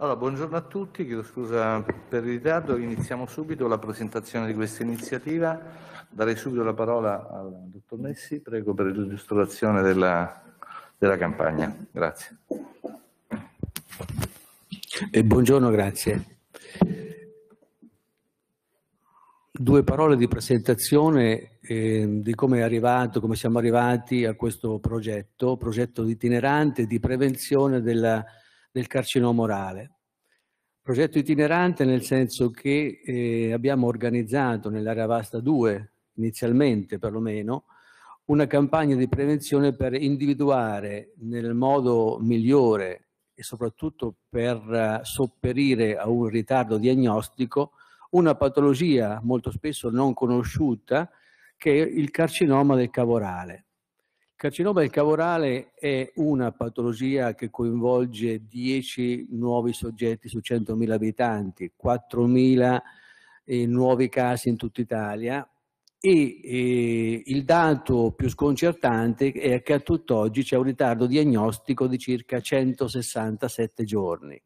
Allora, buongiorno a tutti, chiedo scusa per il ritardo, iniziamo subito la presentazione di questa iniziativa. Darei subito la parola al dottor Messi, prego per l'illustrazione della, della, campagna. Grazie. E buongiorno, grazie. Due parole di presentazione eh, di come, è arrivato, come siamo arrivati a questo progetto, progetto itinerante di prevenzione della del carcinoma orale. Progetto itinerante nel senso che eh, abbiamo organizzato nell'area vasta 2, inizialmente perlomeno, una campagna di prevenzione per individuare nel modo migliore e soprattutto per eh, sopperire a un ritardo diagnostico una patologia molto spesso non conosciuta che è il carcinoma del cavorale carcinoma del cavorale è una patologia che coinvolge 10 nuovi soggetti su 100.000 abitanti, 4.000 eh, nuovi casi in tutta Italia e eh, il dato più sconcertante è che a tutt'oggi c'è un ritardo diagnostico di circa 167 giorni.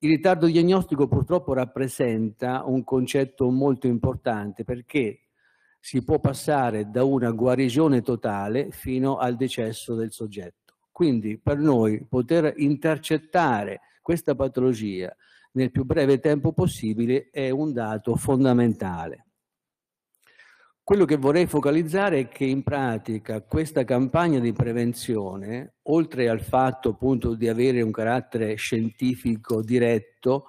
Il ritardo diagnostico purtroppo rappresenta un concetto molto importante perché si può passare da una guarigione totale fino al decesso del soggetto. Quindi per noi poter intercettare questa patologia nel più breve tempo possibile è un dato fondamentale. Quello che vorrei focalizzare è che in pratica questa campagna di prevenzione, oltre al fatto appunto di avere un carattere scientifico diretto,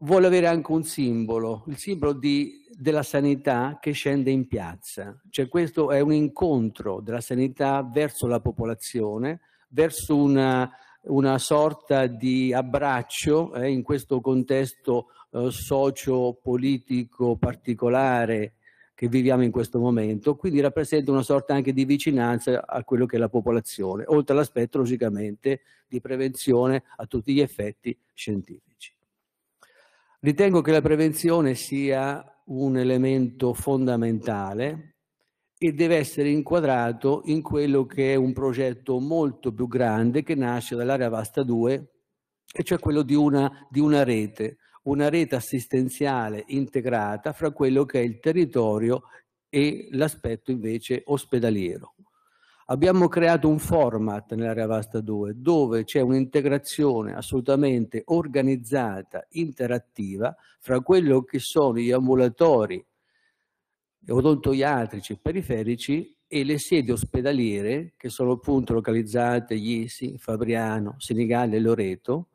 vuole avere anche un simbolo, il simbolo di, della sanità che scende in piazza. Cioè questo è un incontro della sanità verso la popolazione, verso una, una sorta di abbraccio eh, in questo contesto eh, socio-politico particolare che viviamo in questo momento, quindi rappresenta una sorta anche di vicinanza a quello che è la popolazione, oltre all'aspetto logicamente di prevenzione a tutti gli effetti scientifici. Ritengo che la prevenzione sia un elemento fondamentale e deve essere inquadrato in quello che è un progetto molto più grande che nasce dall'area Vasta 2, e cioè quello di una, di una rete, una rete assistenziale integrata fra quello che è il territorio e l'aspetto invece ospedaliero abbiamo creato un format nell'area vasta 2 dove c'è un'integrazione assolutamente organizzata, interattiva fra quello che sono gli ambulatori odontoiatrici periferici e le sedi ospedaliere che sono appunto localizzate Isi, Fabriano, Senigallia e Loreto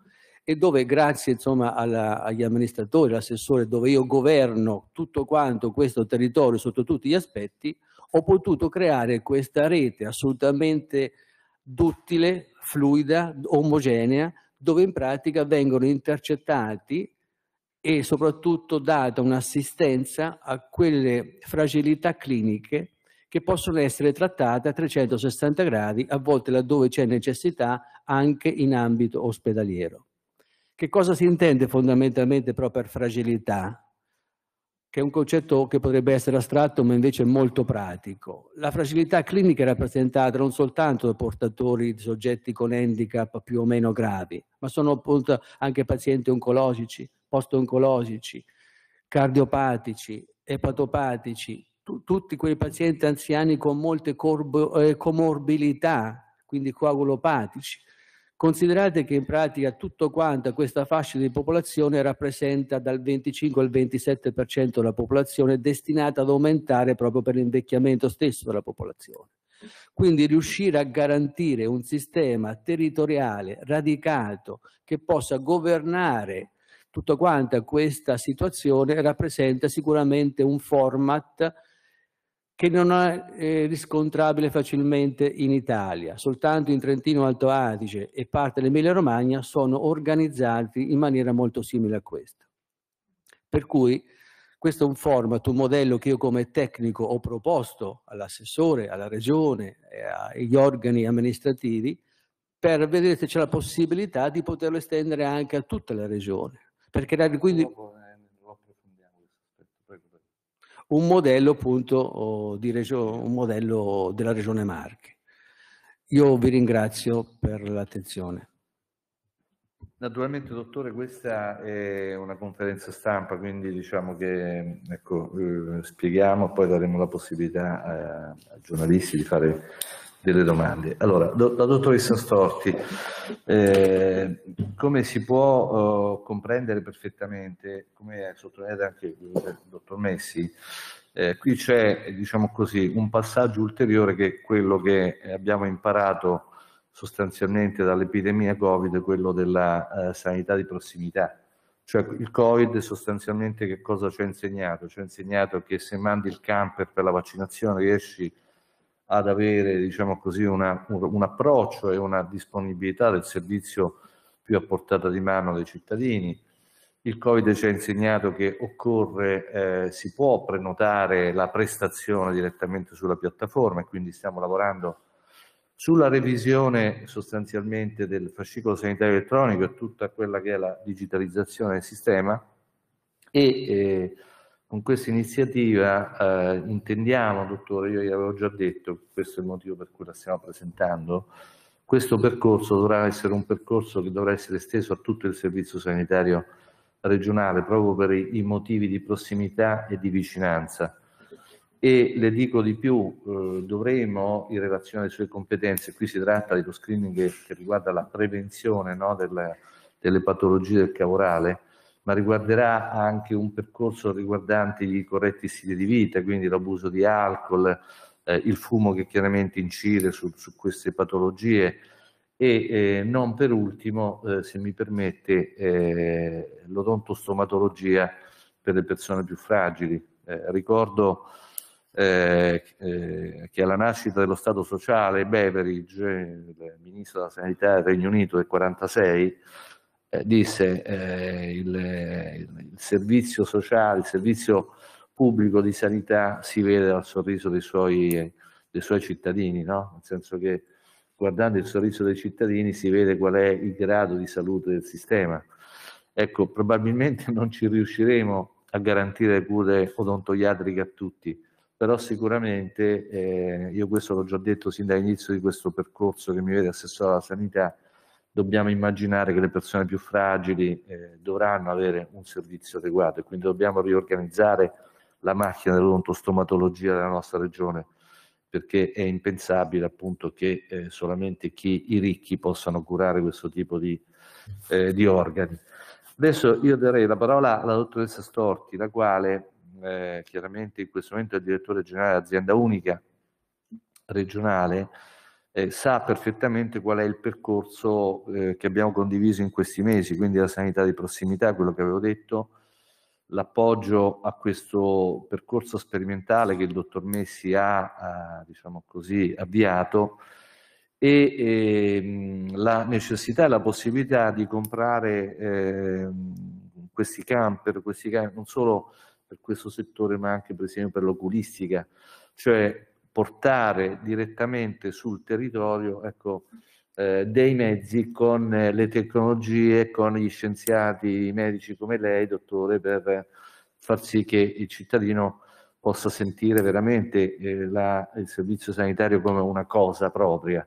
e dove grazie insomma alla, agli amministratori, all'assessore, dove io governo tutto quanto questo territorio sotto tutti gli aspetti, ho potuto creare questa rete assolutamente duttile, fluida, omogenea, dove in pratica vengono intercettati e soprattutto data un'assistenza a quelle fragilità cliniche che possono essere trattate a 360 gradi, a volte laddove c'è necessità, anche in ambito ospedaliero. Che cosa si intende fondamentalmente però per fragilità? che è un concetto che potrebbe essere astratto ma invece molto pratico. La fragilità clinica è rappresentata non soltanto da portatori di soggetti con handicap più o meno gravi, ma sono appunto anche pazienti oncologici, post-oncologici, cardiopatici, epatopatici, tu, tutti quei pazienti anziani con molte corbo, eh, comorbilità, quindi coagulopatici. Considerate che in pratica tutto quanto questa fascia di popolazione rappresenta dal 25 al 27% della popolazione destinata ad aumentare proprio per l'invecchiamento stesso della popolazione. Quindi riuscire a garantire un sistema territoriale radicato che possa governare tutta quanta questa situazione rappresenta sicuramente un format che non è eh, riscontrabile facilmente in Italia. Soltanto in Trentino Alto Adige e parte dell'Emilia Romagna sono organizzati in maniera molto simile a questa. Per cui questo è un format, un modello che io come tecnico ho proposto all'assessore, alla regione, agli organi amministrativi per vedere se c'è la possibilità di poterlo estendere anche a tutta la regione, per creare quindi un modello appunto regio, un modello della regione Marche. Io vi ringrazio per l'attenzione. Naturalmente, dottore, questa è una conferenza stampa, quindi diciamo che ecco, eh, spieghiamo, poi daremo la possibilità eh, ai giornalisti di fare delle domande. Allora, do, la dottoressa Storti, eh, come si può eh, comprendere perfettamente, come ha sottolineato anche il dottor Messi, eh, qui c'è, diciamo così, un passaggio ulteriore che è quello che abbiamo imparato sostanzialmente dall'epidemia Covid, quello della eh, sanità di prossimità. Cioè il Covid sostanzialmente che cosa ci ha insegnato? Ci ha insegnato che se mandi il camper per la vaccinazione riesci a ad avere diciamo così, una, un, un, approccio e una disponibilità del servizio più a portata di mano dei cittadini. Il Covid ci ha insegnato che occorre, eh, si può prenotare la prestazione direttamente sulla piattaforma e quindi stiamo lavorando sulla revisione sostanzialmente del fascicolo sanitario elettronico e tutta quella che è la digitalizzazione del sistema e eh, con questa iniziativa eh, intendiamo, dottore, io gli avevo già detto, questo è il motivo per cui la stiamo presentando, questo percorso dovrà essere un percorso che dovrà essere esteso a tutto il servizio sanitario regionale, proprio per i motivi di prossimità e di vicinanza. E le dico di più, eh, dovremo, in relazione alle sue competenze, qui si tratta dello screening che, che riguarda la prevenzione no, delle, delle patologie del cavorale, ma riguarderà anche un percorso riguardante i corretti stili di vita, quindi l'abuso di alcol, eh, il fumo che chiaramente incide su, su queste patologie e eh, non per ultimo, eh, se mi permette, eh, l'odontostomatologia per le persone più fragili. Eh, ricordo eh, che alla nascita dello Stato sociale Beveridge, il ministro della Sanità del Regno Unito del 1946, eh, disse eh, il, il, servizio sociale, il servizio pubblico di sanità si vede dal sorriso dei suoi, dei suoi cittadini, no? nel senso che guardando il sorriso dei cittadini si vede qual è il grado di salute del sistema. Ecco, probabilmente non ci riusciremo a garantire cure odontoiatriche a tutti, però sicuramente, eh, io questo l'ho già detto sin dall'inizio di questo percorso che mi vede assessore alla sanità, dobbiamo immaginare che le persone più fragili eh, dovranno avere un servizio adeguato e quindi dobbiamo riorganizzare la macchina dell'ontostomatologia della nostra regione perché è impensabile appunto che eh, solamente chi, i ricchi possano curare questo tipo di, eh, di, organi. Adesso io darei la parola alla dottoressa Storti, la quale eh, chiaramente in questo momento è direttore generale dell'azienda unica regionale, eh, sa perfettamente qual è il percorso eh, che abbiamo condiviso in questi mesi, quindi la sanità di prossimità, quello che avevo detto, l'appoggio a questo percorso sperimentale che il dottor Messi ha, ha diciamo così, avviato e ehm, la necessità e la possibilità di comprare ehm, questi camper, questi camper non solo per questo settore ma anche per esempio per l'oculistica, cioè portare direttamente sul territorio ecco, eh, dei mezzi con eh, le tecnologie, con gli scienziati, i medici come lei, dottore, per far sì che il cittadino possa sentire veramente eh, la, il servizio sanitario come una cosa propria,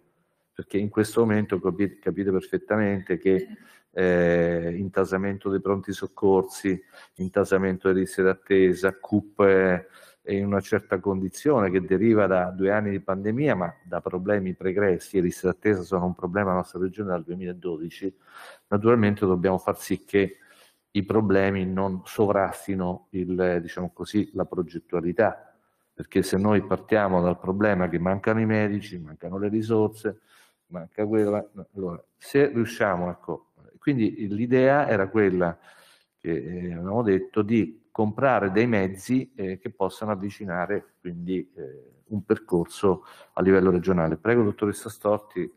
perché in questo momento capite, perfettamente che eh, intasamento dei pronti soccorsi, intasamento delle liste d'attesa, CUP eh, in una certa condizione che deriva da due anni di pandemia, ma da problemi pregressi e liste d'attesa sono un problema della nostra regione dal 2012, naturalmente dobbiamo far sì che i problemi non sovrastino il, diciamo così, la progettualità, perché se noi partiamo dal problema che mancano i medici, mancano le risorse, manca quella, allora se riusciamo, ecco, quindi l'idea era quella che eh, avevamo detto di comprare dei mezzi eh, che possano avvicinare quindi eh, un percorso a livello regionale. Prego, dottoressa Storti.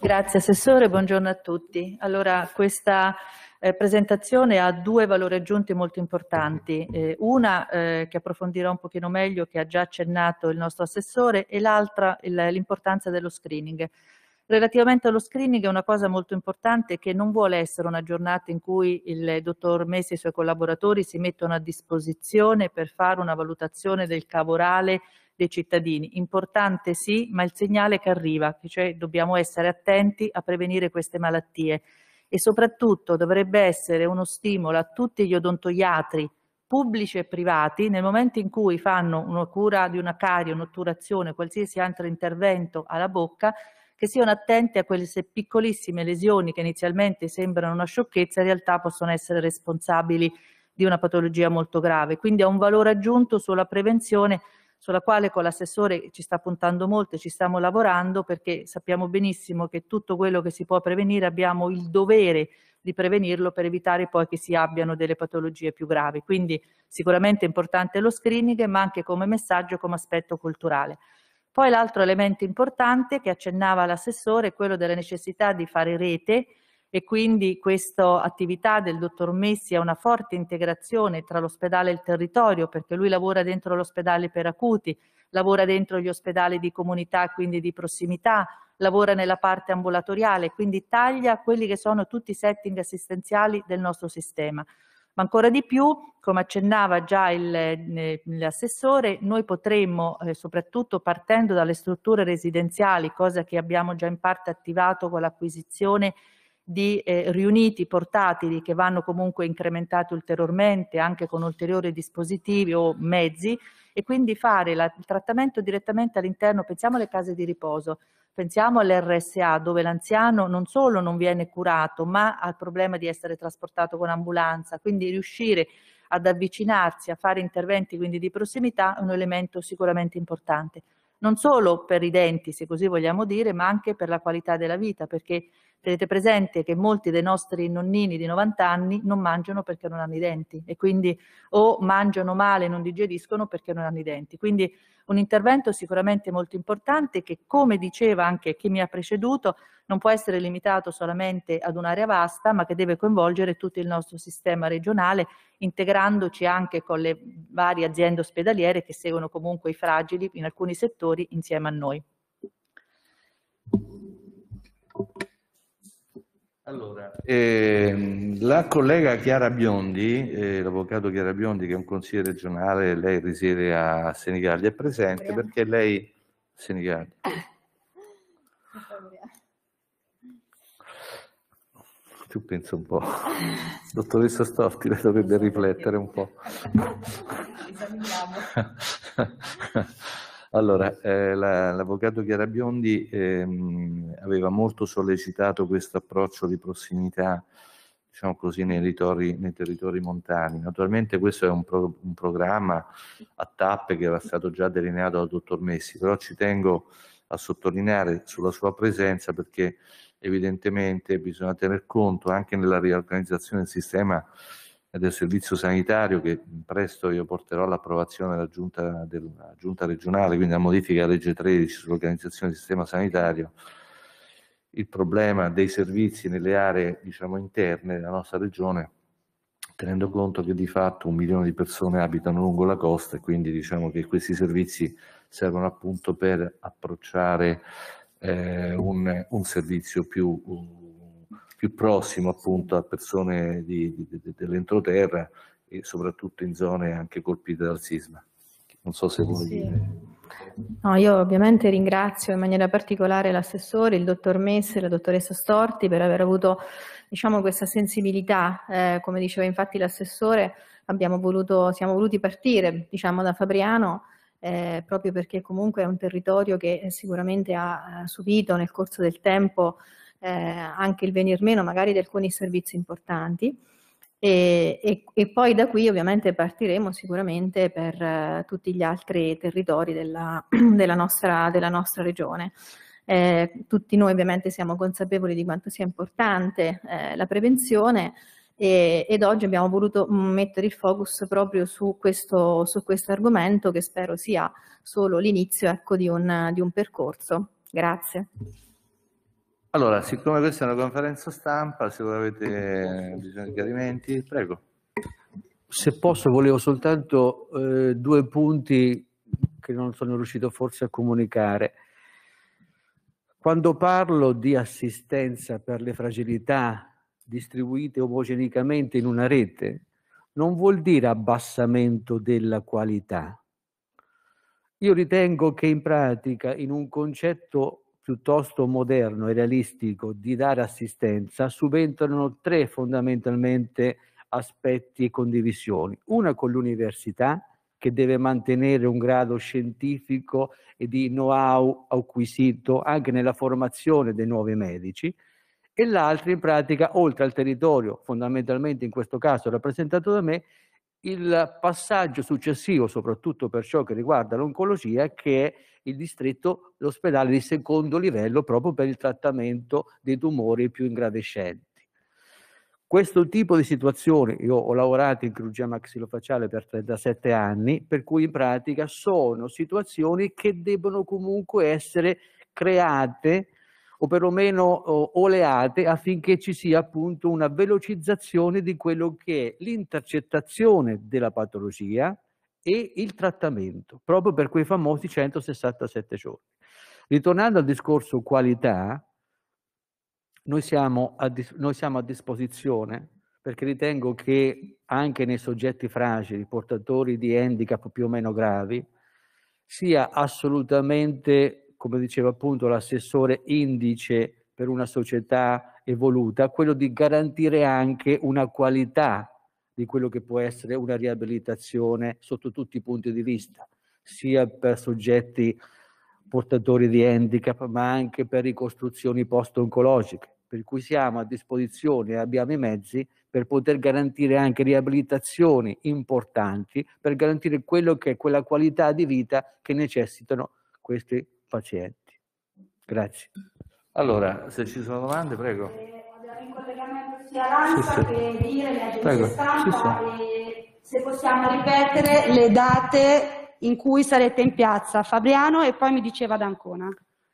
Grazie Assessore, buongiorno a tutti. Allora, questa eh, presentazione ha due valori aggiunti molto importanti, mhm. eh, una eh, che approfondirò un pochino meglio, che ha già accennato il nostro Assessore, e l'altra l'importanza dello screening. Relativamente allo screening è una cosa molto importante che non vuole essere una giornata in cui il dottor Messi e i suoi collaboratori si mettono a disposizione per fare una valutazione del cavorale dei cittadini. Importante sì, ma il segnale che arriva, cioè dobbiamo essere attenti a prevenire queste malattie e soprattutto dovrebbe essere uno stimolo a tutti gli odontoiatri pubblici e privati nel momento in cui fanno una cura di una carie, un'otturazione, qualsiasi altro intervento alla bocca, che siano attenti a quelle piccolissime lesioni che inizialmente sembrano una sciocchezza, in realtà possono essere responsabili di una patologia molto grave. Quindi ha un valore aggiunto sulla prevenzione sulla quale con l'assessore ci sta puntando molto e ci stiamo lavorando perché sappiamo benissimo che tutto quello che si può prevenire abbiamo il dovere di prevenirlo per evitare poi che si abbiano delle patologie più gravi. Quindi sicuramente è importante lo screening ma anche come messaggio, come aspetto culturale. Poi l'altro elemento importante che accennava l'assessore è quello della necessità di fare rete e quindi questa attività del dottor Messi è una forte integrazione tra l'ospedale e il territorio perché lui lavora dentro l'ospedale per acuti, lavora dentro gli ospedali di comunità quindi di prossimità, lavora nella parte ambulatoriale, quindi taglia quelli che sono tutti i setting assistenziali del nostro sistema. Ma ancora di più, come accennava già eh, l'assessore, noi potremmo, eh, soprattutto partendo dalle strutture residenziali, cosa che abbiamo già in parte attivato con l'acquisizione di eh, riuniti portatili che vanno comunque incrementati ulteriormente anche con ulteriori dispositivi o mezzi e quindi fare la, il trattamento direttamente all'interno, pensiamo alle case di riposo, pensiamo all'RSA dove l'anziano non solo non viene curato ma ha il problema di essere trasportato con ambulanza, quindi riuscire ad avvicinarsi a fare interventi quindi di prossimità è un elemento sicuramente importante non solo per i denti, se così vogliamo dire, ma anche per la qualità della vita, perché Tenete presente che molti dei nostri nonnini di 90 anni non mangiano perché non hanno i denti e quindi o mangiano male, e non digeriscono perché non hanno i denti. Quindi un intervento sicuramente molto importante che, come diceva anche chi mi ha preceduto, non può essere limitato solamente ad un'area vasta, ma che deve coinvolgere tutto il nostro sistema regionale, integrandoci anche con le varie aziende ospedaliere che seguono comunque i fragili in alcuni settori insieme a noi. Allora, eh, la collega Chiara Biondi, eh, l'avvocato Chiara Biondi, che è un consigliere regionale, lei risiede a Senigallia, è presente Andrea. perché lei... Senigallia. tu penso un po'. Dottoressa Stofti, lei dovrebbe riflettere un po'. Esaminiamo. Allora, eh, la, l'avvocato Chiara Biondi ehm, aveva molto sollecitato questo approccio di prossimità, diciamo così, nei territori, nei territori montani. Naturalmente questo è un, pro, un, programma a tappe che era stato già delineato dal dottor Messi, però ci tengo a sottolineare sulla sua presenza perché evidentemente bisogna tener conto anche nella riorganizzazione del sistema del servizio sanitario che presto io porterò all'approvazione della giunta, della giunta regionale, quindi la modifica della legge 13 sull'organizzazione del sistema sanitario, il problema dei servizi nelle aree diciamo, interne della nostra regione, tenendo conto che di fatto un milione di persone abitano lungo la costa e quindi diciamo che questi servizi servono appunto per approcciare eh, un, un servizio più più prossimo appunto a persone di, di, di, dell'entroterra e soprattutto in zone anche colpite dal sisma. Non so se vuoi sì. dire. No, io ovviamente ringrazio in maniera particolare l'assessore, il dottor Messe e la dottoressa Storti per aver avuto diciamo, questa sensibilità. Eh, come diceva infatti l'assessore, abbiamo voluto, siamo voluti partire diciamo, da Fabriano eh, proprio perché comunque è un territorio che sicuramente ha eh, subito nel corso del tempo eh, anche il venir meno magari di alcuni servizi importanti. E, e, e, poi da qui ovviamente partiremo sicuramente per eh, tutti gli altri territori della, della, nostra, della nostra, regione. Eh, tutti noi ovviamente siamo consapevoli di quanto sia importante eh, la prevenzione e, ed oggi abbiamo voluto mettere il focus proprio su questo, su questo argomento che spero sia solo l'inizio ecco, di, un, di un percorso. Grazie. Allora, siccome questa è una conferenza stampa, se avete eh, bisogno di chiarimenti, prego. Se posso, volevo soltanto eh, due punti che non sono riuscito forse a comunicare. Quando parlo di assistenza per le fragilità distribuite omogeneicamente in una rete, non vuol dire abbassamento della qualità. Io ritengo che in pratica in un concetto piuttosto moderno e realistico di dare assistenza subentrano tre fondamentalmente aspetti e condivisioni. Una con l'università, che deve mantenere un grado scientifico e di know-how acquisito anche nella formazione dei nuovi medici, e l'altra in pratica, oltre al territorio, fondamentalmente in questo caso rappresentato da me, il passaggio successivo, soprattutto per ciò che riguarda l'oncologia, che è il distretto, l'ospedale di secondo livello proprio per il trattamento dei tumori più ingravescenti. Questo tipo di situazioni, io ho lavorato in chirurgia maxilofaciale per 37 anni, per cui in pratica sono situazioni che debbono comunque essere create o perlomeno oleate affinché ci sia appunto una velocizzazione di quello che è l'intercettazione della patologia e il trattamento, proprio per quei famosi 167 giorni. Ritornando al discorso qualità, noi siamo, a, noi siamo a, disposizione perché ritengo che anche nei soggetti fragili, portatori di handicap più o meno gravi, sia assolutamente come diceva appunto l'assessore, indice per una società evoluta, quello di garantire anche una qualità di quello che può essere una riabilitazione sotto tutti i punti di vista, sia per soggetti portatori di handicap, ma anche per ricostruzioni post-oncologiche, per cui siamo a disposizione e abbiamo i mezzi per poter garantire anche riabilitazioni importanti, per garantire quello che è quella qualità di vita che necessitano questi pazienti. Grazie. Allora, se ci sono domande, prego. Eh, in collegamento sia l'ANSA sì, sì. che l'IRE, le agenzie sì, se possiamo ripetere le date in cui sarete in piazza, Fabriano e poi mi diceva D'Ancona.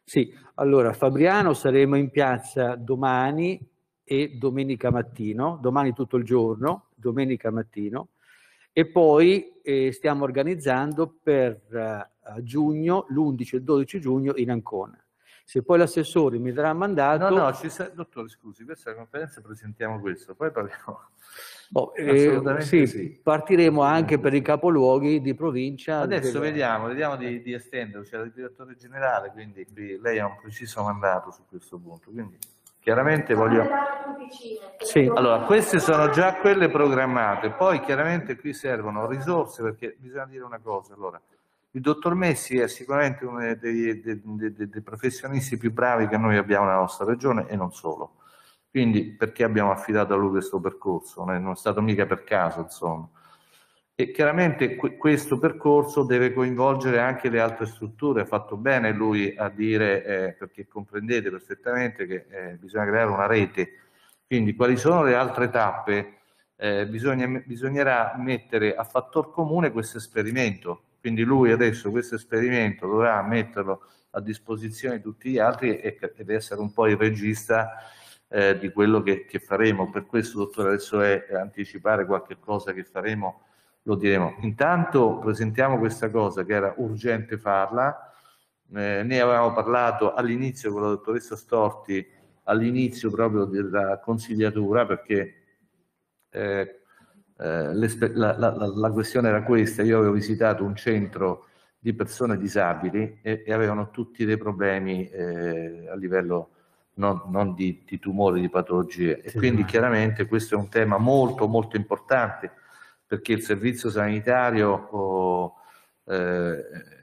Sì, allora Fabriano saremo in piazza domani e domenica mattino, domani tutto il giorno, domenica mattino, e poi eh, stiamo organizzando per eh, giugno, l'11 e il 12 giugno in Ancona. Se poi l'assessore mi darà mandato... No, no, ci sa... dottore, scusi, questa è la conferenza, presentiamo questo, poi parliamo. Oh, eh, sì, sì. Partiremo anche per i capoluoghi di provincia. Adesso delle... vediamo, vediamo di, di estenderci il direttore generale, quindi lei ha un preciso mandato su questo punto. Quindi... Chiaramente voglio... Sì. Allora, queste sono già quelle programmate, poi chiaramente qui servono risorse perché bisogna dire una cosa. Allora, il dottor Messi è sicuramente uno dei, dei, dei, dei professionisti più bravi che noi abbiamo nella nostra regione e non solo. Quindi perché abbiamo affidato a lui questo percorso? Non è, non è stato mica per caso, insomma. E chiaramente questo percorso deve coinvolgere anche le altre strutture, ha fatto bene lui a dire, eh, perché comprendete perfettamente che eh, bisogna creare una rete. Quindi quali sono le altre tappe? Eh, bisogna, bisognerà mettere a fattor comune questo esperimento, quindi lui adesso questo esperimento dovrà metterlo a disposizione di tutti gli altri e, ed essere un po' il regista eh, di quello che, che faremo. Per questo, dottore, adesso è anticipare qualche cosa che faremo lo diremo. Intanto presentiamo questa cosa che era urgente farla, eh, ne avevamo parlato all'inizio con la dottoressa Storti, all'inizio proprio della consigliatura, perché eh, eh, la, la, la, questione era questa, io avevo visitato un centro di persone disabili e, e avevano tutti dei problemi eh, a livello non, non di, di, tumori, di patologie. E sì. quindi chiaramente questo è un tema molto molto importante perché il servizio sanitario oh, eh,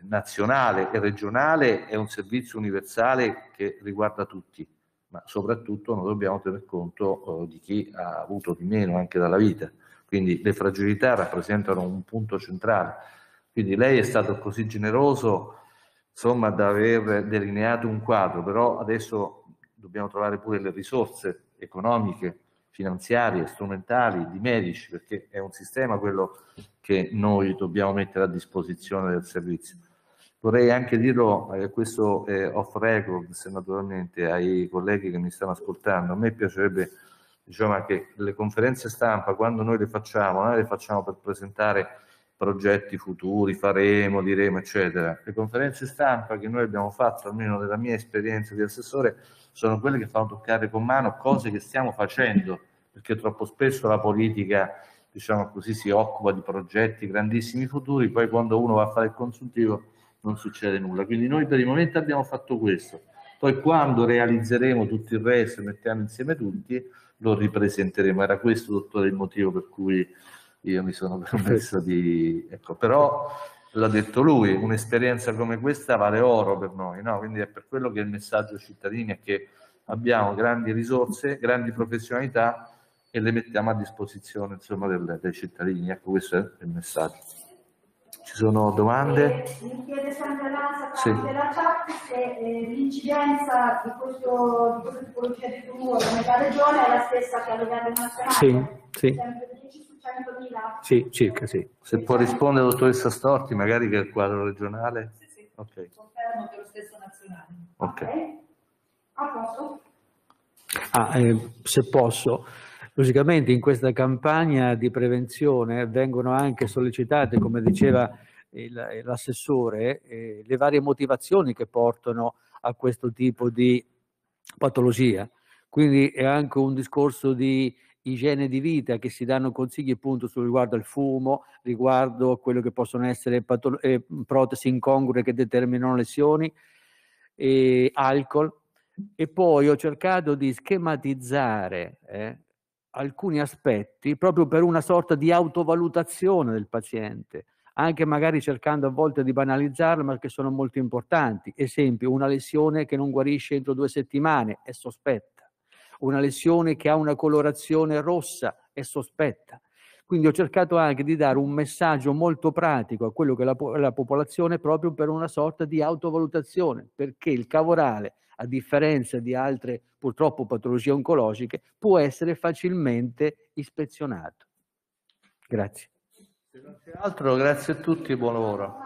nazionale e regionale è un servizio universale che riguarda tutti, ma soprattutto noi dobbiamo tener conto oh, di chi ha avuto di meno anche dalla vita. Quindi le fragilità rappresentano un punto centrale. Quindi lei è stato così generoso insomma, da aver delineato un quadro, però adesso dobbiamo trovare pure le risorse economiche finanziarie, strumentali, di medici, perché è un sistema quello che noi dobbiamo mettere a disposizione del servizio. Vorrei anche dirlo, eh, questo è off record, se naturalmente ai colleghi che mi stanno ascoltando, a me piacerebbe diciamo, che le conferenze stampa, quando noi le facciamo, noi le facciamo per presentare progetti futuri, faremo, diremo, eccetera. Le conferenze stampa che noi abbiamo fatto, almeno nella mia esperienza di assessore, sono quelle che fanno toccare con mano cose che stiamo facendo, perché troppo spesso la politica, diciamo così, si occupa di progetti grandissimi futuri, poi quando uno va a fare il consultivo non succede nulla. Quindi noi per il momento abbiamo fatto questo, poi quando realizzeremo tutto il resto, mettiamo insieme tutti, lo ripresenteremo. Era questo, dottore, il motivo per cui io mi sono permesso di... Ecco, però l'ha detto lui, un'esperienza come questa vale oro per noi, no? quindi è per quello che il messaggio cittadini è che abbiamo grandi risorse, grandi professionalità e le mettiamo a disposizione insomma, del, dei cittadini, ecco questo è il messaggio. Ci sono domande? Eh, mi chiede sempre l'ANSA sì. della chat se eh, l'incidenza di, questo, di questa tipologia di tumore nella regione è la stessa che a livello nazionale. Sì, sì. Sempre 100.000? Sì, circa sì. Se può rispondere dottoressa Storti, magari che è il quadro regionale. Sì, sì. Okay. Confermo che è lo stesso nazionale. Ok. A posto. Ah, eh, se posso. Logicamente in questa campagna di prevenzione vengono anche sollecitate, come diceva l'assessore, eh, le varie motivazioni che portano a questo tipo di patologia. Quindi è anche un discorso di igiene di vita, che si danno consigli appunto sul riguardo al fumo, riguardo a quello che possono essere patolo- eh, protesi incongrue che determinano lesioni, e alcol. E poi ho cercato di schematizzare eh, alcuni aspetti proprio per una sorta di autovalutazione del paziente, anche magari cercando a volte di banalizzarlo, ma che sono molto importanti. Esempio, una lesione che non guarisce entro due settimane è sospetto una lesione che ha una colorazione rossa e sospetta. Quindi ho cercato anche di dare un messaggio molto pratico a quello che è la, la popolazione proprio per una sorta di autovalutazione, perché il cavorale, a differenza di altre purtroppo patologie oncologiche, può essere facilmente ispezionato. Grazie. Se non c'è altro, grazie a tutti e buon lavoro.